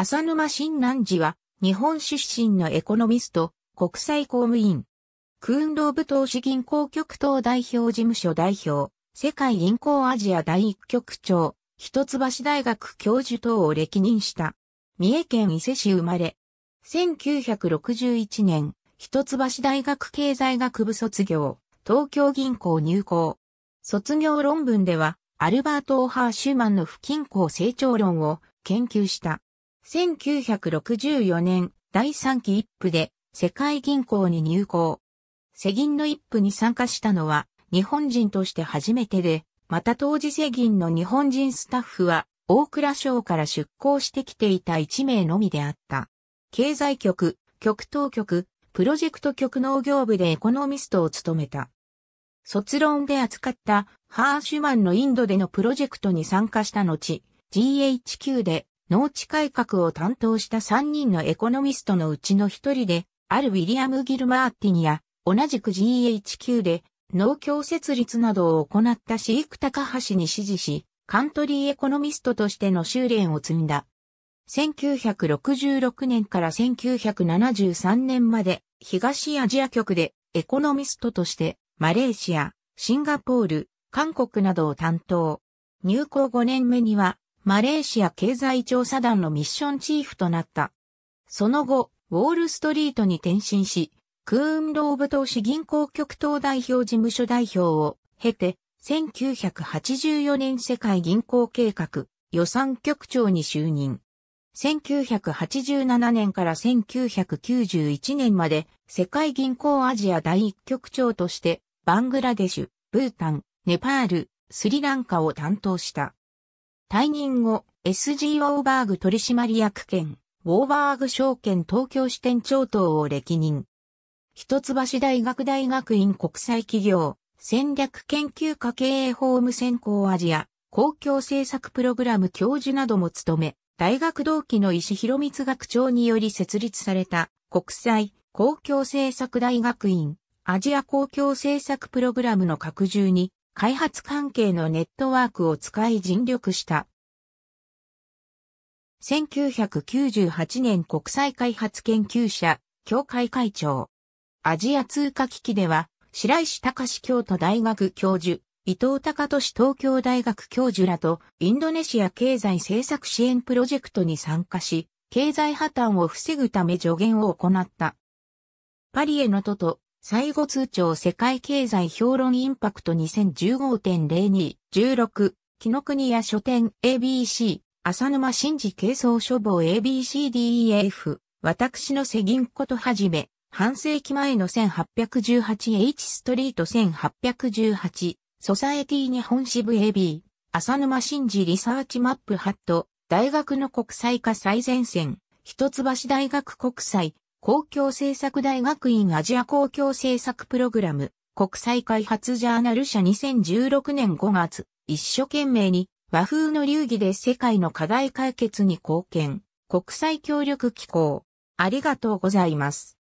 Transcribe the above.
浅沼新南寺は、日本出身のエコノミスト、国際公務員、空運部投資銀行局等代表事務所代表、世界銀行アジア第一局長、一橋大学教授等を歴任した。三重県伊勢市生まれ。1961年、一橋大学経済学部卒業、東京銀行入校。卒業論文では、アルバート・オハー・シューマンの不均衡成長論を研究した。1964年第3期一府で世界銀行に入行。世銀の一府に参加したのは日本人として初めてで、また当時世銀の日本人スタッフは大倉省から出向してきていた1名のみであった。経済局、局当局、プロジェクト局農業部でエコノミストを務めた。卒論で扱ったハーシュマンのインドでのプロジェクトに参加した後、GHQ で農地改革を担当した3人のエコノミストのうちの一人で、あるウィリアム・ギルマーティニア、同じく GHQ で、農協設立などを行った飼育高橋に支持し、カントリーエコノミストとしての修練を積んだ。1966年から1973年まで東アジア局でエコノミストとしてマレーシア、シンガポール、韓国などを担当。入校5年目にはマレーシア経済調査団のミッションチーフとなった。その後、ウォールストリートに転身し、クーンローブ投資銀行局等代表事務所代表を経て、1984年世界銀行計画予算局長に就任。1987年から1991年まで世界銀行アジア第一局長としてバングラデシュ、ブータン、ネパール、スリランカを担当した。退任後、SG ウォーバーグ取締役兼、ウォーバーグ証券東京支店長等を歴任。一橋大学大学院国際企業、戦略研究科経営法務専攻アジア、公共政策プログラム教授なども務め、大学同期の石博光学長により設立された国際公共政策大学院アジア公共政策プログラムの拡充に開発関係のネットワークを使い尽力した。1998年国際開発研究者、協会会長。アジア通貨危機では、白石隆京都大学教授、伊藤隆俊東京大学教授らと、インドネシア経済政策支援プロジェクトに参加し、経済破綻を防ぐため助言を行った。パリへの都と最後通帳世界経済評論インパクト2015.02、16、木の国や書店 ABC、浅沼真治軽装書房 ABCDEF、私の世銀ことはじめ、半世紀前の 1818H ストリート1818、ソサエティ日本支部 AB、浅沼真治リサーチマップハット、大学の国際化最前線、一橋大学国際、公共政策大学院アジア公共政策プログラム、国際開発ジャーナル社2016年5月、一生懸命に和風の流儀で世界の課題解決に貢献、国際協力機構。ありがとうございます。